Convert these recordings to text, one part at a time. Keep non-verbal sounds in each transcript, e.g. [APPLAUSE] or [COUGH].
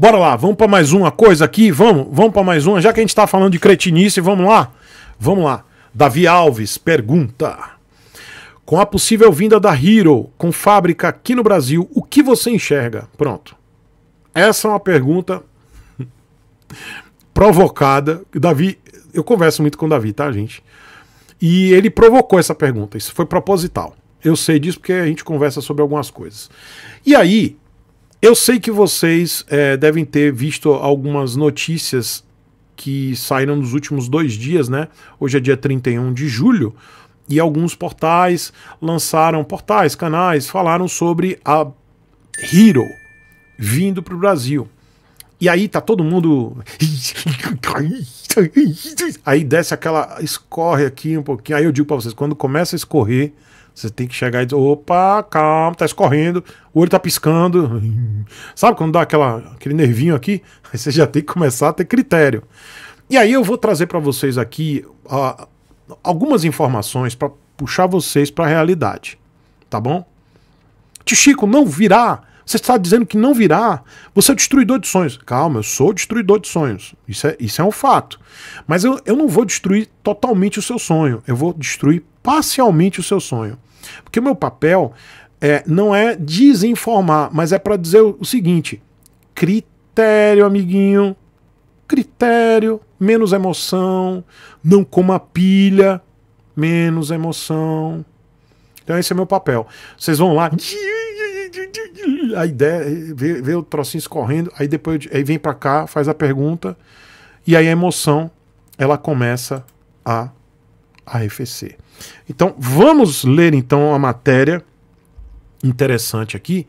Bora lá, vamos para mais uma coisa aqui, vamos, vamos para mais uma, já que a gente está falando de cretinice, vamos lá. Vamos lá. Davi Alves pergunta: Com a possível vinda da Hero com fábrica aqui no Brasil, o que você enxerga? Pronto. Essa é uma pergunta [LAUGHS] provocada. Davi, eu converso muito com o Davi, tá, gente? E ele provocou essa pergunta. Isso foi proposital. Eu sei disso porque a gente conversa sobre algumas coisas. E aí, eu sei que vocês é, devem ter visto algumas notícias que saíram nos últimos dois dias, né? Hoje é dia 31 de julho, e alguns portais lançaram portais, canais, falaram sobre a Hero vindo para o Brasil. E aí tá todo mundo. [LAUGHS] Aí desce aquela. escorre aqui um pouquinho. Aí eu digo para vocês: quando começa a escorrer você tem que chegar e dizer, opa, calma, tá escorrendo, o olho tá piscando. [LAUGHS] Sabe quando dá aquela, aquele nervinho aqui? [LAUGHS] Aí você já tem que começar a ter critério. E aí eu vou trazer para vocês aqui uh, algumas informações para puxar vocês para a realidade, tá bom? Tichico, não virá. Você está dizendo que não virá. Você é destruidor de sonhos. Calma, eu sou destruidor de sonhos. Isso é, isso é um fato. Mas eu, eu não vou destruir totalmente o seu sonho. Eu vou destruir parcialmente o seu sonho. Porque o meu papel é, não é desinformar, mas é para dizer o seguinte: critério, amiguinho, critério, menos emoção, não coma pilha, menos emoção. Então esse é o meu papel. Vocês vão lá, a ideia, vê, o trocinho escorrendo, aí depois aí vem para cá, faz a pergunta, e aí a emoção ela começa a arrefecer. Então, vamos ler então a matéria interessante aqui.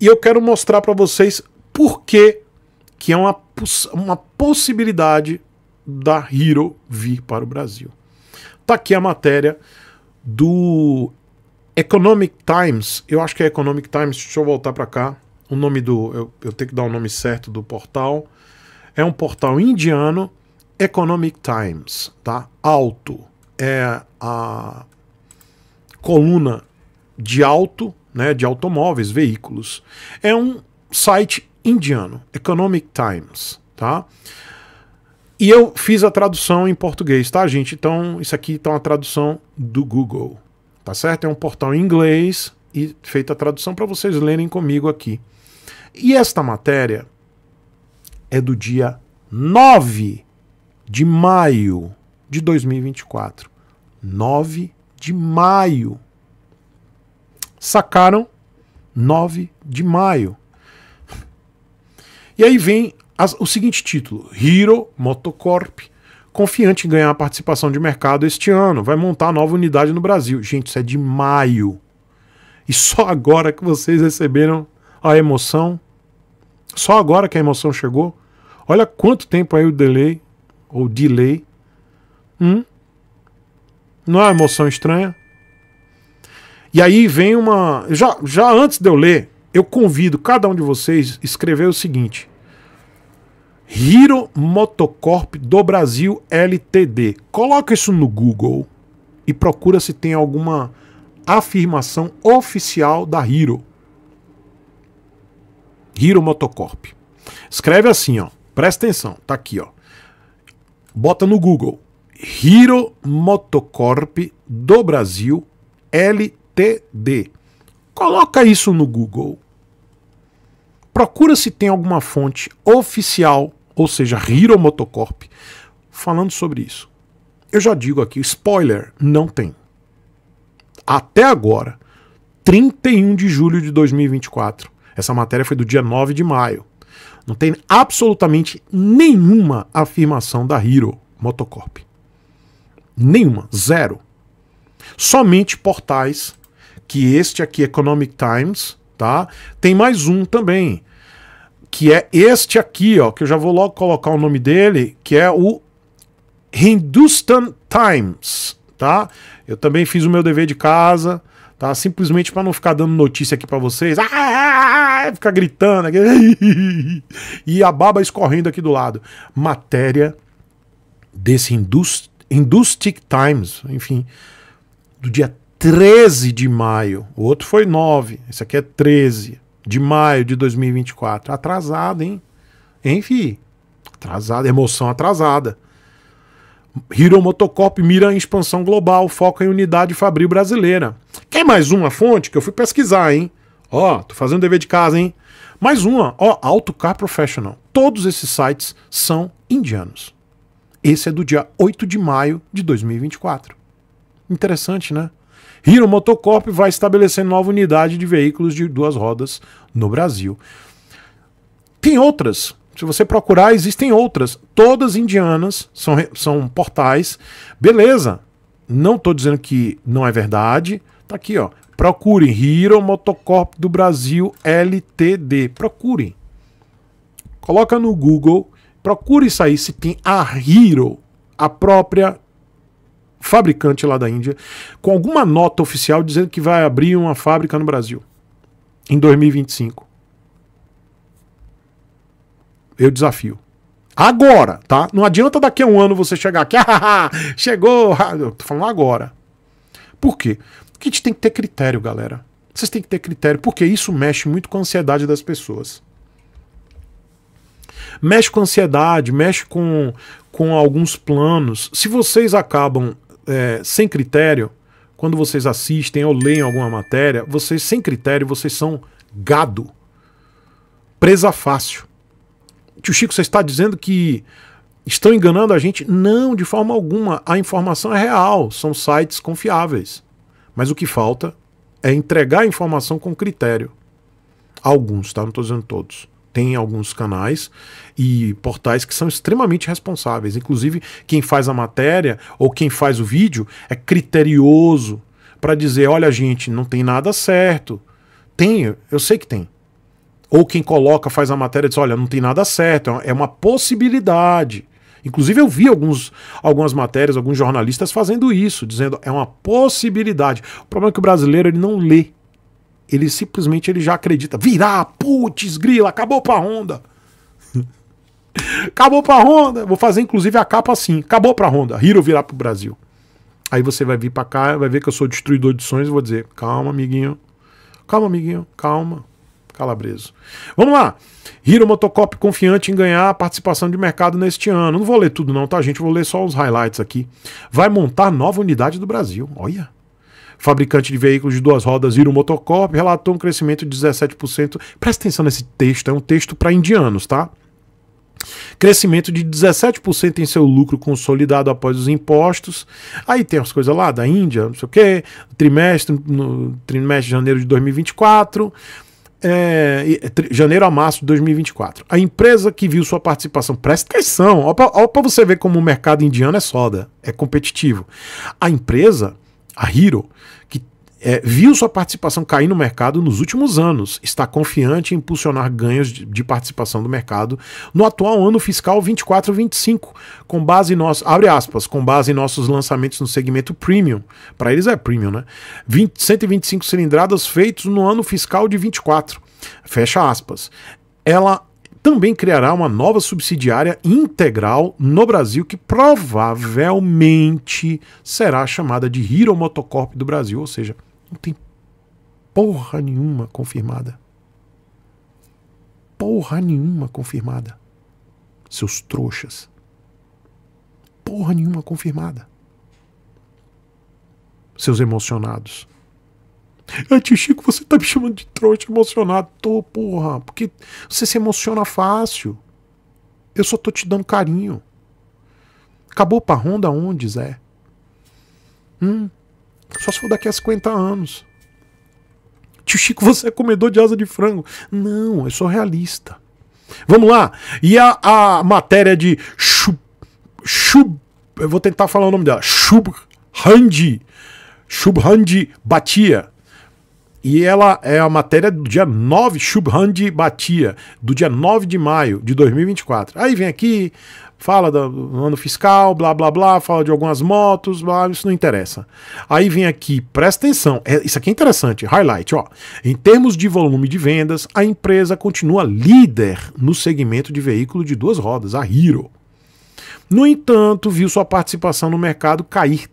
E eu quero mostrar para vocês por que, que é uma, poss uma possibilidade da Hero vir para o Brasil. Tá aqui a matéria do Economic Times. Eu acho que é Economic Times. Deixa eu voltar para cá. O nome do. Eu, eu tenho que dar o nome certo do portal. É um portal indiano, Economic Times, tá? Alto é a coluna de alto, né, de automóveis, veículos. É um site indiano, Economic Times, tá? E eu fiz a tradução em português, tá, gente? Então, isso aqui tá uma tradução do Google, tá certo? É um portal em inglês e feita a tradução para vocês lerem comigo aqui. E esta matéria é do dia 9 de maio de 2024. 9 de maio. Sacaram 9 de maio. E aí vem as, o seguinte título: Hero Motocorp, confiante em ganhar a participação de mercado este ano, vai montar nova unidade no Brasil. Gente, isso é de maio. E só agora que vocês receberam a emoção. Só agora que a emoção chegou. Olha quanto tempo aí o delay, ou delay. Hum? Não é uma emoção estranha? E aí vem uma. Já, já antes de eu ler, eu convido cada um de vocês a escrever o seguinte: Hiro Motocorp do Brasil LTD. Coloca isso no Google e procura se tem alguma afirmação oficial da Hiro. Hiro Motocorp. Escreve assim, ó. Presta atenção, tá aqui, ó. Bota no Google. Hiro Motocorp do Brasil LTD. Coloca isso no Google. Procura se tem alguma fonte oficial, ou seja, Hiro Motocorp, falando sobre isso. Eu já digo aqui, spoiler, não tem. Até agora, 31 de julho de 2024. Essa matéria foi do dia 9 de maio. Não tem absolutamente nenhuma afirmação da Hiro Motocorp. Nenhuma, zero. Somente portais, que este aqui, Economic Times, tá? Tem mais um também, que é este aqui, ó, que eu já vou logo colocar o nome dele, que é o Hindustan Times, tá? Eu também fiz o meu dever de casa, tá? Simplesmente para não ficar dando notícia aqui para vocês. Ah, ah, ah, ah, ficar gritando aqui. [LAUGHS] e a baba escorrendo aqui do lado. Matéria desse Hindustan Industic Times, enfim, do dia 13 de maio. O outro foi 9, esse aqui é 13 de maio de 2024. Atrasado, hein? Enfim, atrasado, emoção atrasada. Hiro Motocop mira em expansão global, foca em unidade fabril brasileira. Quer mais uma fonte que eu fui pesquisar, hein? Ó, tô fazendo dever de casa, hein? Mais uma, ó, Autocar Professional. Todos esses sites são indianos. Esse é do dia 8 de maio de 2024. Interessante, né? Hiro Motocorp vai estabelecer nova unidade de veículos de duas rodas no Brasil. Tem outras. Se você procurar, existem outras. Todas indianas, são, são portais. Beleza. Não estou dizendo que não é verdade. Tá aqui, ó. Procurem Hiro Motocorp do Brasil LTD. Procurem. Coloca no Google procure sair se tem a Hero, a própria fabricante lá da Índia, com alguma nota oficial dizendo que vai abrir uma fábrica no Brasil em 2025. Eu desafio. Agora, tá? Não adianta daqui a um ano você chegar aqui, [LAUGHS] ah, chegou, ah, eu tô falando agora. Por quê? Porque a gente tem que ter critério, galera. Vocês têm que ter critério, porque isso mexe muito com a ansiedade das pessoas mexe com ansiedade, mexe com, com alguns planos. Se vocês acabam é, sem critério, quando vocês assistem ou leem alguma matéria, vocês sem critério, vocês são gado. Presa fácil. Tio Chico, você está dizendo que estão enganando a gente? Não, de forma alguma. A informação é real, são sites confiáveis. Mas o que falta é entregar a informação com critério. Alguns, tá? Não estou dizendo todos tem alguns canais e portais que são extremamente responsáveis. Inclusive, quem faz a matéria ou quem faz o vídeo é criterioso para dizer: olha, gente, não tem nada certo. Tem, eu sei que tem. Ou quem coloca, faz a matéria e diz: olha, não tem nada certo, é, é uma possibilidade. Inclusive, eu vi alguns, algumas matérias, alguns jornalistas fazendo isso, dizendo é uma possibilidade. O problema é que o brasileiro ele não lê ele simplesmente ele já acredita. Virar, putz, grila, acabou pra Honda. acabou pra Honda. Vou fazer inclusive a capa assim. Acabou pra Honda. Hiro virar pro Brasil. Aí você vai vir pra cá, vai ver que eu sou destruidor de sonhos e vou dizer: calma, amiguinho. Calma, amiguinho. Calma. Calabreso. Vamos lá. Hiro Motocop confiante em ganhar a participação de mercado neste ano. Não vou ler tudo, não, tá, gente? Vou ler só os highlights aqui. Vai montar nova unidade do Brasil. Olha fabricante de veículos de duas rodas Hiro Motocorp relatou um crescimento de 17%. Presta atenção nesse texto, é um texto para indianos, tá? Crescimento de 17% em seu lucro consolidado após os impostos. Aí tem as coisas lá da Índia, não sei o quê, trimestre, no trimestre de janeiro de 2024. É, é janeiro a março de 2024. A empresa que viu sua participação, presta atenção, ó para você ver como o mercado indiano é soda, é competitivo. A empresa a Hero, que é, viu sua participação cair no mercado nos últimos anos, está confiante em impulsionar ganhos de, de participação do mercado no atual ano fiscal 24-25, com base em nosso, abre aspas, com base em nossos lançamentos no segmento premium, para eles é premium, né? 20, 125 cilindradas feitos no ano fiscal de 24. Fecha aspas. Ela também criará uma nova subsidiária integral no Brasil que provavelmente será chamada de Hero Motocorp do Brasil, ou seja, não tem porra nenhuma confirmada. Porra nenhuma confirmada. Seus trouxas. Porra nenhuma confirmada. Seus emocionados. Ah, tio Chico, você tá me chamando de trouxa emocionado. Tô, porra, porque você se emociona fácil. Eu só tô te dando carinho. Acabou pra ronda onde, Zé? Hum, só se for daqui a 50 anos. Tio Chico, você é comedor de asa de frango. Não, eu sou realista. Vamos lá. E a, a matéria de Chub, Chub. Eu vou tentar falar o nome dela. Shubhandi. Shubhandi Batia e ela é a matéria do dia 9, Shubhandi Batia, do dia 9 de maio de 2024. Aí vem aqui, fala do ano fiscal, blá blá blá, fala de algumas motos, blá, isso não interessa. Aí vem aqui, presta atenção, é, isso aqui é interessante, highlight, ó. Em termos de volume de vendas, a empresa continua líder no segmento de veículo de duas rodas, a Hero. No entanto, viu sua participação no mercado cair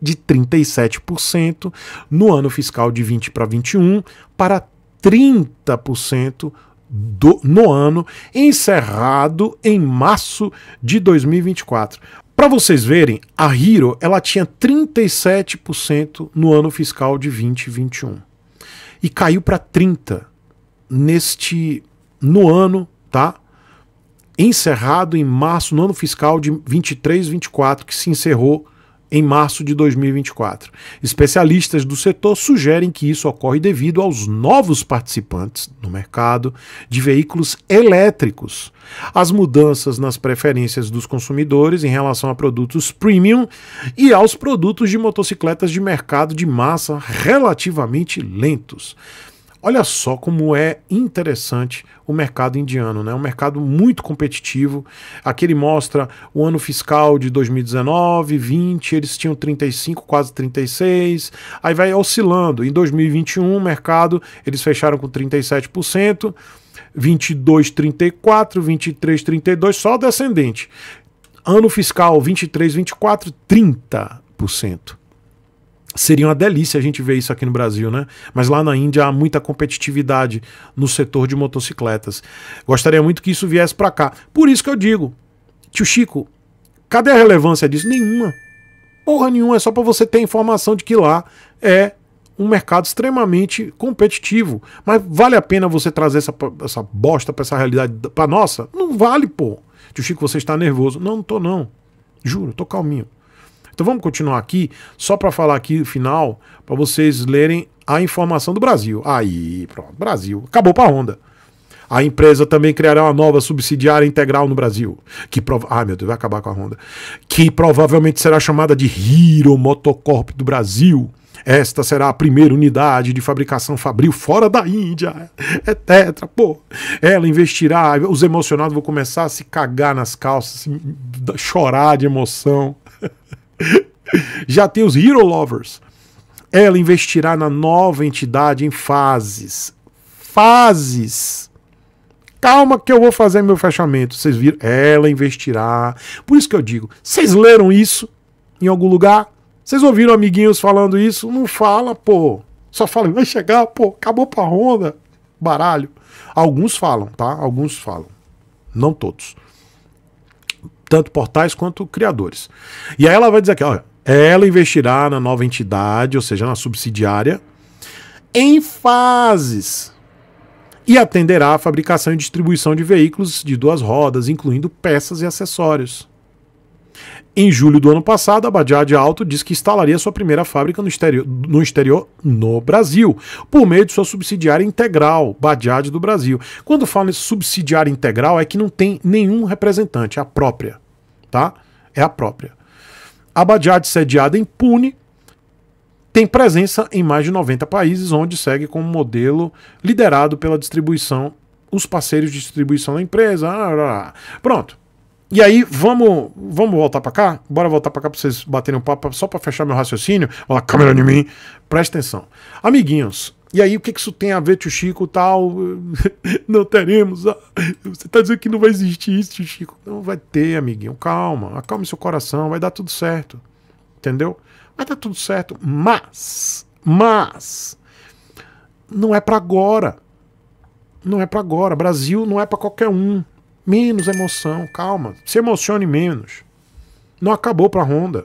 de 37% no ano fiscal de 20 para 21 para 30% do, no ano, encerrado em março de 2024. Para vocês verem, a Hero ela tinha 37% no ano fiscal de 2021 e caiu para 30 neste no ano, tá? Encerrado em março no ano fiscal de 23, 24, que se encerrou em março de 2024. Especialistas do setor sugerem que isso ocorre devido aos novos participantes no mercado de veículos elétricos, as mudanças nas preferências dos consumidores em relação a produtos premium e aos produtos de motocicletas de mercado de massa relativamente lentos. Olha só como é interessante o mercado indiano, né? Um mercado muito competitivo. Aqui ele mostra o ano fiscal de 2019, 20, eles tinham 35, quase 36. Aí vai oscilando. Em 2021, o mercado, eles fecharam com 37%. 22, 34, 23, 32, só descendente. Ano fiscal 23, 24, 30%. Seria uma delícia a gente ver isso aqui no Brasil, né? Mas lá na Índia há muita competitividade no setor de motocicletas. Gostaria muito que isso viesse para cá. Por isso que eu digo, tio Chico, cadê a relevância disso? Nenhuma. Porra nenhuma, é só para você ter informação de que lá é um mercado extremamente competitivo. Mas vale a pena você trazer essa, essa bosta para essa realidade para nossa? Não vale, pô. Tio Chico, você está nervoso. Não, não tô não. Juro, tô calminho. Então vamos continuar aqui, só para falar aqui o final, para vocês lerem a informação do Brasil. Aí, pronto, Brasil. Acabou para a Honda. A empresa também criará uma nova subsidiária integral no Brasil, que prova... ah, meu Deus, vai acabar com a Honda, que provavelmente será chamada de Hero Motocorp do Brasil. Esta será a primeira unidade de fabricação fabril fora da Índia. É tetra, pô. Ela investirá. Os emocionados vão começar a se cagar nas calças, assim, chorar de emoção. [LAUGHS] [LAUGHS] Já tem os Hero Lovers. Ela investirá na nova entidade em fases. Fases. Calma que eu vou fazer meu fechamento. Vocês viram? Ela investirá. Por isso que eu digo, vocês leram isso em algum lugar? Vocês ouviram amiguinhos falando isso? Não fala, pô. Só fala, vai chegar, pô, acabou pra ronda. Baralho. Alguns falam, tá? Alguns falam. Não todos tanto portais quanto criadores. E aí ela vai dizer que, olha, ela investirá na nova entidade, ou seja, na subsidiária, em fases e atenderá à fabricação e distribuição de veículos de duas rodas, incluindo peças e acessórios. Em julho do ano passado, a Bajaj Auto diz que instalaria sua primeira fábrica no exterior, no exterior, no Brasil, por meio de sua subsidiária integral, Bajaj do Brasil. Quando falo em subsidiária integral, é que não tem nenhum representante, é a própria, tá? É a própria. A Bajaj, sediada em Pune, tem presença em mais de 90 países, onde segue como modelo liderado pela distribuição, os parceiros de distribuição da empresa. Ah, ah, ah. Pronto. E aí, vamos, vamos voltar para cá? Bora voltar para cá para vocês baterem um papo, só para fechar meu raciocínio. Olha a câmera de mim. Presta atenção. Amiguinhos, e aí o que, que isso tem a ver, tio Chico, tal? [LAUGHS] não teremos. Ah, você está dizendo que não vai existir isso, tio Chico. Não vai ter, amiguinho. Calma. Acalme seu coração. Vai dar tudo certo. Entendeu? Vai dar tudo certo. Mas, mas, não é para agora. Não é para agora. Brasil não é para qualquer um. Menos emoção, calma. Se emocione menos. Não acabou para a Honda.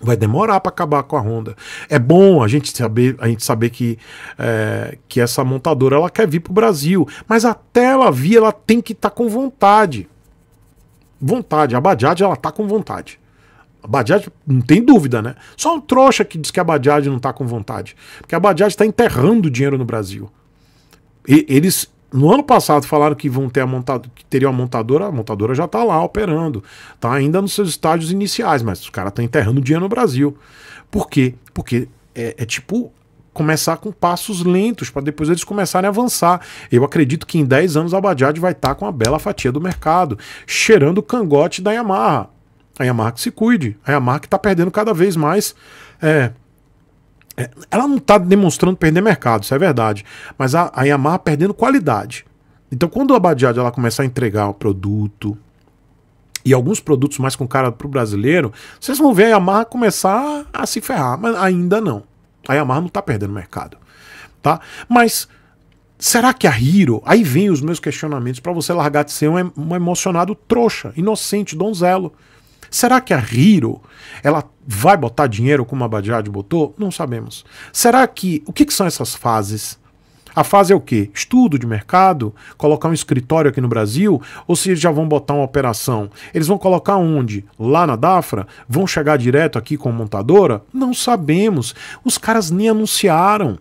Vai demorar para acabar com a Honda. É bom a gente saber, a gente saber que, é, que essa montadora ela quer vir para o Brasil, mas até ela vir, ela tem que estar tá com vontade. Vontade. A Bajaj ela tá com vontade. A Bajaj não tem dúvida, né? Só um trouxa que diz que a Bajaj não tá com vontade. Porque a Bajaj está enterrando dinheiro no Brasil. E, eles no ano passado falaram que vão ter a montadora, que teria uma montadora, a montadora já está lá operando, está ainda nos seus estágios iniciais, mas os caras estão tá enterrando dinheiro no Brasil. Por quê? Porque é, é tipo começar com passos lentos para depois eles começarem a avançar. Eu acredito que em 10 anos a Bajaj vai estar tá com uma bela fatia do mercado, cheirando o cangote da Yamaha. A Yamaha que se cuide, a Yamaha que está perdendo cada vez mais é, ela não está demonstrando perder mercado, isso é verdade. Mas a, a Yamaha perdendo qualidade. Então, quando a Badiad ela começar a entregar o produto e alguns produtos mais com cara para o brasileiro, vocês vão ver a Yamaha começar a se ferrar, mas ainda não. A Yamaha não está perdendo mercado, tá? Mas será que a Hiro? Aí vem os meus questionamentos para você largar de ser um, um emocionado trouxa, inocente, donzelo. Será que a Hero ela vai botar dinheiro como a Bajaj botou? Não sabemos. Será que o que, que são essas fases? A fase é o quê? Estudo de mercado? Colocar um escritório aqui no Brasil? Ou se eles já vão botar uma operação? Eles vão colocar onde? Lá na Dafra? Vão chegar direto aqui com a montadora? Não sabemos. Os caras nem anunciaram.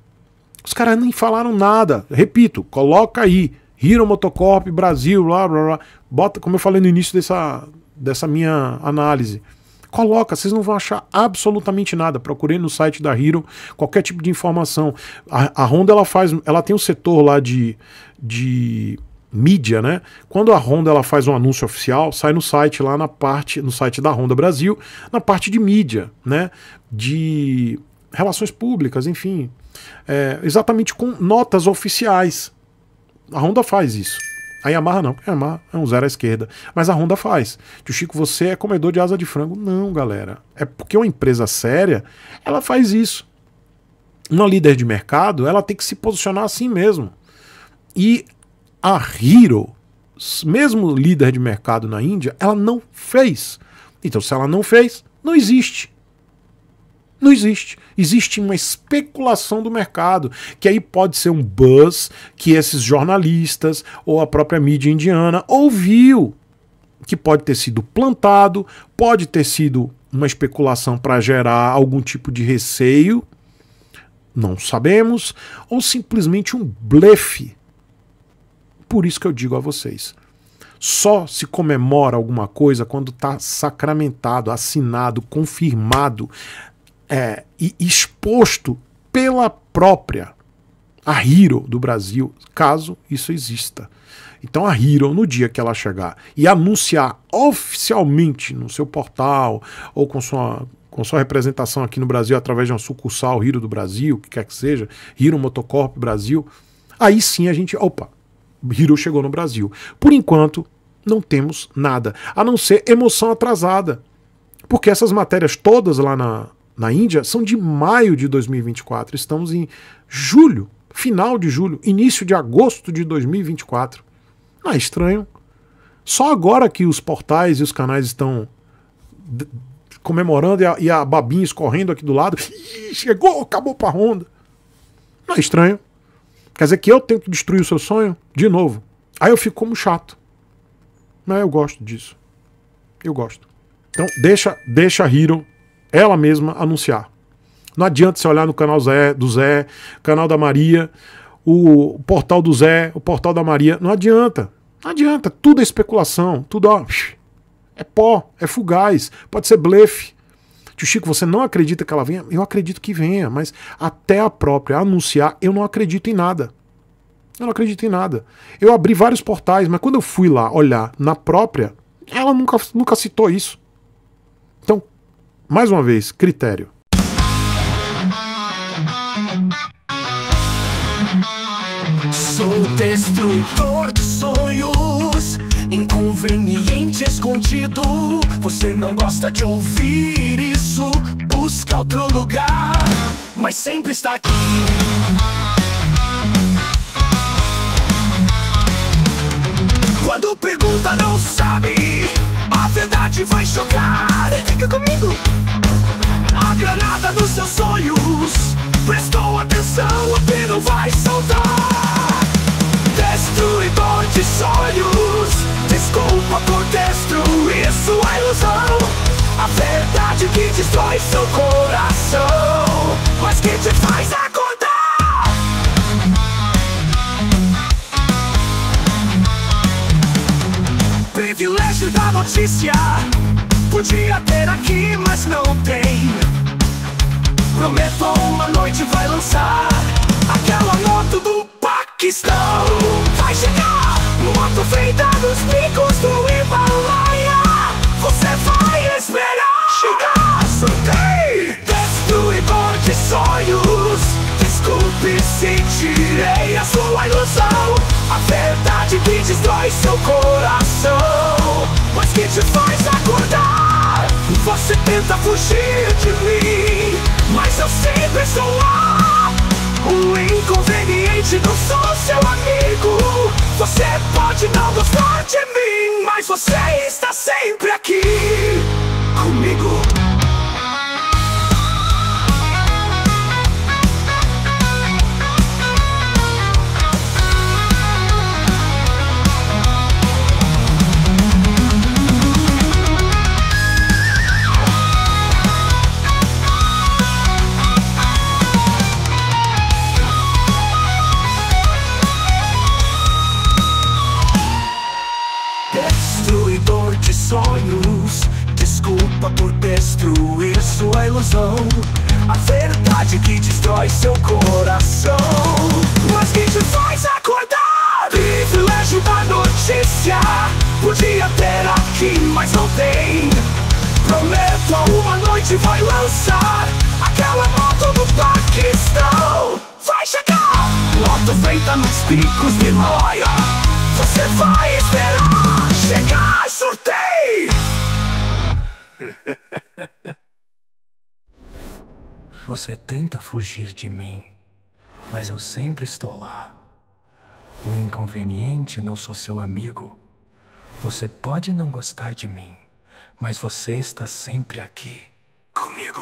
Os caras nem falaram nada. Repito, coloca aí. Hero Motocorp Brasil, blá blá blá. Bota, como eu falei no início dessa, dessa minha análise. Coloca, vocês não vão achar absolutamente nada. Procurei no site da Hero qualquer tipo de informação. A, a Honda ela faz, ela tem um setor lá de, de mídia, né? Quando a Honda ela faz um anúncio oficial, sai no site lá na parte, no site da Honda Brasil, na parte de mídia, né? De relações públicas, enfim, é, exatamente com notas oficiais. A Honda faz isso. A Yamaha não, porque a Yamaha é um zero à esquerda. Mas a Honda faz. Tio Chico, você é comedor de asa de frango. Não, galera. É porque uma empresa séria, ela faz isso. Uma líder de mercado, ela tem que se posicionar assim mesmo. E a Hero, mesmo líder de mercado na Índia, ela não fez. Então, se ela não fez, não existe. Não existe. Existe uma especulação do mercado, que aí pode ser um buzz que esses jornalistas ou a própria mídia indiana ouviu, que pode ter sido plantado, pode ter sido uma especulação para gerar algum tipo de receio, não sabemos, ou simplesmente um blefe. Por isso que eu digo a vocês. Só se comemora alguma coisa quando está sacramentado, assinado, confirmado é, exposto pela própria a Hero do Brasil, caso isso exista. Então a Hero, no dia que ela chegar e anunciar oficialmente no seu portal ou com sua, com sua representação aqui no Brasil através de uma sucursal Hero do Brasil, que quer que seja, Hero Motocorp Brasil, aí sim a gente, opa, Hero chegou no Brasil. Por enquanto, não temos nada, a não ser emoção atrasada. Porque essas matérias todas lá na, na Índia são de maio de 2024. Estamos em julho, final de julho, início de agosto de 2024. Não é estranho. Só agora que os portais e os canais estão comemorando e a, e a babinha escorrendo aqui do lado. chegou, acabou a ronda. Não é estranho. Quer dizer que eu tenho que destruir o seu sonho de novo. Aí eu fico como chato. Mas eu gosto disso. Eu gosto. Então deixa, deixa Hero ela mesma anunciar. Não adianta você olhar no canal Zé, do Zé, canal da Maria, o portal do Zé, o portal da Maria. Não adianta. Não adianta. Tudo é especulação. Tudo ó, é pó, é fugaz, pode ser blefe. Tio Chico, você não acredita que ela venha? Eu acredito que venha, mas até a própria anunciar, eu não acredito em nada. Eu não acredito em nada. Eu abri vários portais, mas quando eu fui lá olhar na própria, ela nunca, nunca citou isso. Então, mais uma vez, critério. Sou destrutor de sonhos, inconveniente escondido. Você não gosta de ouvir isso, busca outro lugar, mas sempre está aqui. Quando pergunta, não sabe. A verdade vai chocar, fica comigo A granada nos seus sonhos Prestou atenção, a pena vai soltar. Destruidor de sonhos Desculpa por destruir sua ilusão A verdade que destrói seu coração notícia Podia ter aqui, mas não tem Prometo uma noite vai lançar Aquela moto do Paquistão Vai chegar Moto feita nos picos do Himalaia Você vai esperar chegar Sortei Destruidor de sonhos Desculpe se tirei a sua ilusão A verdade que destrói seu coração te faz acordar Você tenta fugir de mim Mas eu sempre estou lá O inconveniente não sou seu amigo Você pode não gostar de mim Mas você está sempre aqui Comigo cabeça nos picos de noia Você vai esperar chegar surtei [LAUGHS] Você tenta fugir de mim Mas eu sempre estou lá O inconveniente não sou seu amigo Você pode não gostar de mim Mas você está sempre aqui Comigo